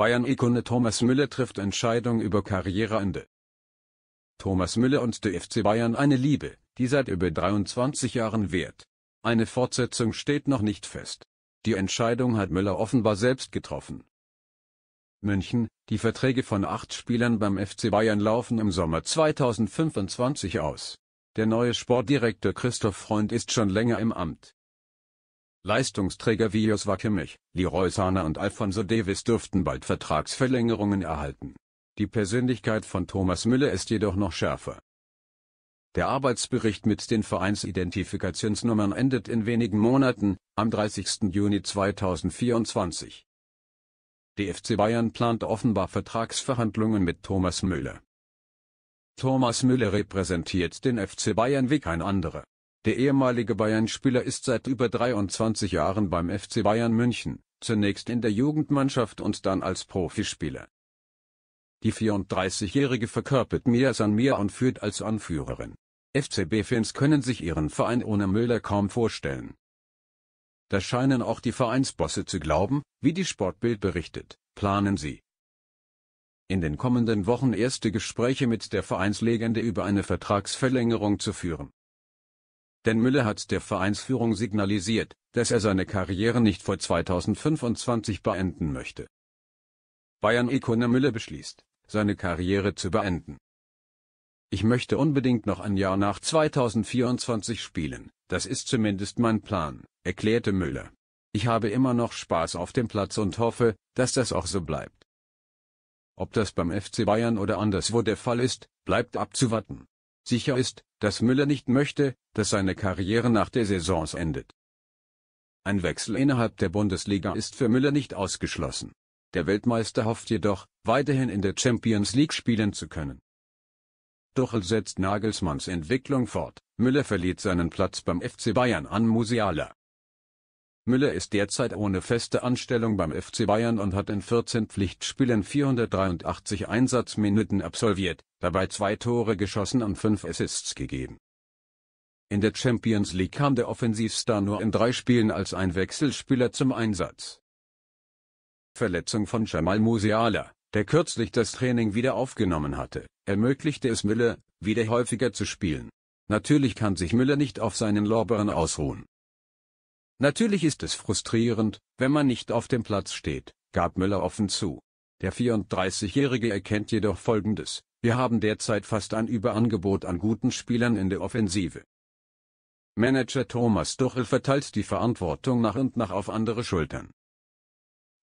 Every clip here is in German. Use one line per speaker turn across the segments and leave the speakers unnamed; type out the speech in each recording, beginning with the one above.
Bayern-Ikone Thomas Müller trifft Entscheidung über Karriereende. Thomas Müller und der FC Bayern eine Liebe, die seit über 23 Jahren währt. Eine Fortsetzung steht noch nicht fest. Die Entscheidung hat Müller offenbar selbst getroffen. München, die Verträge von acht Spielern beim FC Bayern laufen im Sommer 2025 aus. Der neue Sportdirektor Christoph Freund ist schon länger im Amt. Leistungsträger wie Josua Kimmich, Leroy Sané und Alfonso Davis dürften bald Vertragsverlängerungen erhalten. Die Persönlichkeit von Thomas Müller ist jedoch noch schärfer. Der Arbeitsbericht mit den Vereinsidentifikationsnummern endet in wenigen Monaten, am 30. Juni 2024. Die FC Bayern plant offenbar Vertragsverhandlungen mit Thomas Müller. Thomas Müller repräsentiert den FC Bayern wie kein anderer. Der ehemalige Bayern-Spieler ist seit über 23 Jahren beim FC Bayern München, zunächst in der Jugendmannschaft und dann als Profispieler. Die 34-Jährige verkörpert Mia San Mia und führt als Anführerin. FCB-Fans können sich ihren Verein ohne Müller kaum vorstellen. Da scheinen auch die Vereinsbosse zu glauben, wie die Sportbild berichtet, planen sie. In den kommenden Wochen erste Gespräche mit der Vereinslegende über eine Vertragsverlängerung zu führen denn Müller hat der Vereinsführung signalisiert, dass er seine Karriere nicht vor 2025 beenden möchte. Bayern-Ikone Müller beschließt, seine Karriere zu beenden. Ich möchte unbedingt noch ein Jahr nach 2024 spielen, das ist zumindest mein Plan, erklärte Müller. Ich habe immer noch Spaß auf dem Platz und hoffe, dass das auch so bleibt. Ob das beim FC Bayern oder anderswo der Fall ist, bleibt abzuwarten. Sicher ist, dass Müller nicht möchte, dass seine Karriere nach der Saison endet. Ein Wechsel innerhalb der Bundesliga ist für Müller nicht ausgeschlossen. Der Weltmeister hofft jedoch, weiterhin in der Champions League spielen zu können. Tuchel setzt Nagelsmanns Entwicklung fort, Müller verliert seinen Platz beim FC Bayern an Musiala. Müller ist derzeit ohne feste Anstellung beim FC Bayern und hat in 14 Pflichtspielen 483 Einsatzminuten absolviert, dabei zwei Tore geschossen und fünf Assists gegeben. In der Champions League kam der Offensivstar nur in drei Spielen als ein Wechselspieler zum Einsatz. Verletzung von Jamal Musiala, der kürzlich das Training wieder aufgenommen hatte, ermöglichte es Müller, wieder häufiger zu spielen. Natürlich kann sich Müller nicht auf seinen Lorbeeren ausruhen. Natürlich ist es frustrierend, wenn man nicht auf dem Platz steht, gab Müller offen zu. Der 34-Jährige erkennt jedoch Folgendes, wir haben derzeit fast ein Überangebot an guten Spielern in der Offensive. Manager Thomas Tuchel verteilt die Verantwortung nach und nach auf andere Schultern.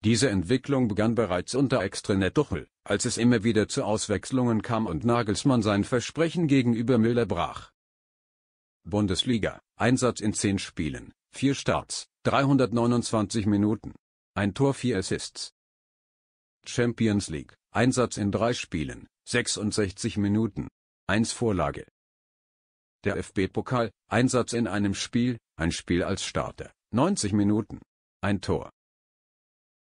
Diese Entwicklung begann bereits unter Extranet Tuchel, als es immer wieder zu Auswechslungen kam und Nagelsmann sein Versprechen gegenüber Müller brach. Bundesliga, Einsatz in zehn Spielen, 4 Starts, 329 Minuten. Ein Tor 4 Assists. Champions League, Einsatz in drei Spielen, 66 Minuten. 1 Vorlage. Der FB-Pokal, Einsatz in einem Spiel, ein Spiel als Starter, 90 Minuten. Ein Tor.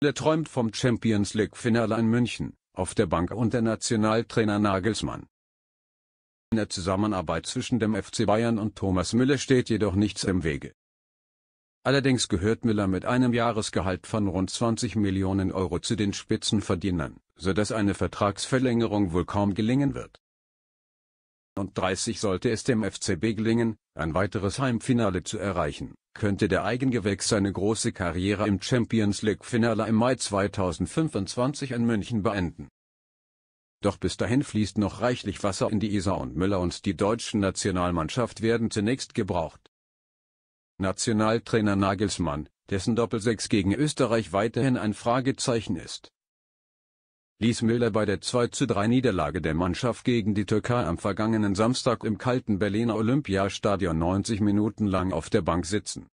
Der träumt vom Champions League-Finale in München, auf der Bank unter Nationaltrainer Nagelsmann. In der Zusammenarbeit zwischen dem FC Bayern und Thomas Müller steht jedoch nichts im Wege. Allerdings gehört Miller mit einem Jahresgehalt von rund 20 Millionen Euro zu den Spitzenverdienern, so dass eine Vertragsverlängerung wohl kaum gelingen wird. Und 30 sollte es dem FCB gelingen, ein weiteres Heimfinale zu erreichen, könnte der Eigengewächs seine große Karriere im Champions League-Finale im Mai 2025 in München beenden. Doch bis dahin fließt noch reichlich Wasser in die Isar und Müller und die deutsche Nationalmannschaft werden zunächst gebraucht. Nationaltrainer Nagelsmann, dessen Doppelsechs gegen Österreich weiterhin ein Fragezeichen ist. Ließ Müller bei der 23 Niederlage der Mannschaft gegen die Türkei am vergangenen Samstag im kalten Berliner Olympiastadion 90 Minuten lang auf der Bank sitzen